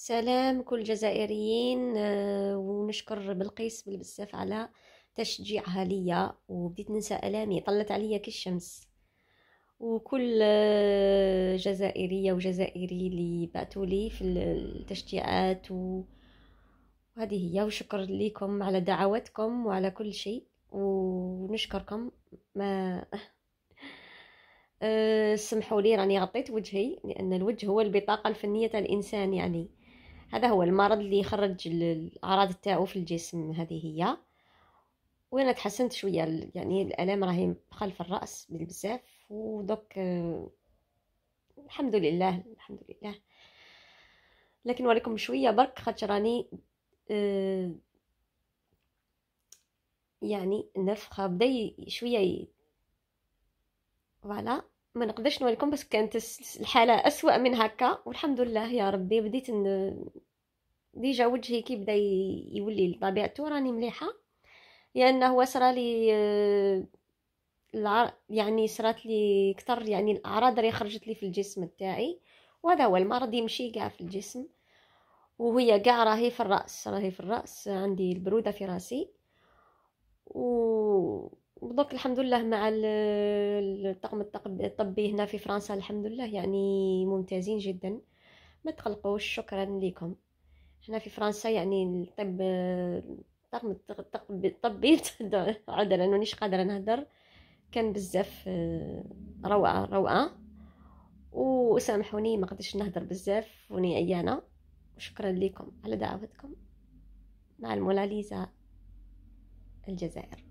سلام كل الجزائريين آه، ونشكر بلقيس بالبزاف على تشجيعها ليا وبديت ننسى الامي طلت عليا كي الشمس وكل آه، جزائريه وجزائري اللي بعثوا لي في التشجيعات و... وهذه هي وشكر لكم على دعواتكم وعلى كل شيء ونشكركم ما آه، سمحوا لي راني غطيت وجهي لان الوجه هو البطاقه الفنيه الانسان يعني هذا هو المرض اللي يخرج الاعراض تاعو في الجسم هذه هي وانا تحسنت شويه يعني الالام راهي خلف الراس بزاف ودوك الحمد لله الحمد لله لكن نوريكم شويه برك خاطر راني يعني نفخه بدا شويه فوالا ما نقدرش نوريكم بس كانت الحاله اسوا من هكا والحمد لله يا ربي بديت ديجا وجهي كي بدا يولي لطبيعته راني مليحه لانه يعني هو صرالي العر... آه، يعني صرات لي كثر يعني الاعراض اللي خرجت لي في الجسم تاعي وهذا هو المرض يمشي كاع في الجسم وهي كاع راهي في الراس راهي في الراس عندي البروده في راسي و دوك الحمد لله مع الطقم الطبي هنا في فرنسا الحمد لله يعني ممتازين جدا ما تقلقوش شكرا لكم هنا في فرنسا يعني الطب الطبي عذرا مانيش قادره نهضر كان بزاف آه، روعه روعه وسامحوني ما قدرتش نهضر بزاف وني عيانه وشكرا لكم على دعوتكم مع المولاليزا الجزائر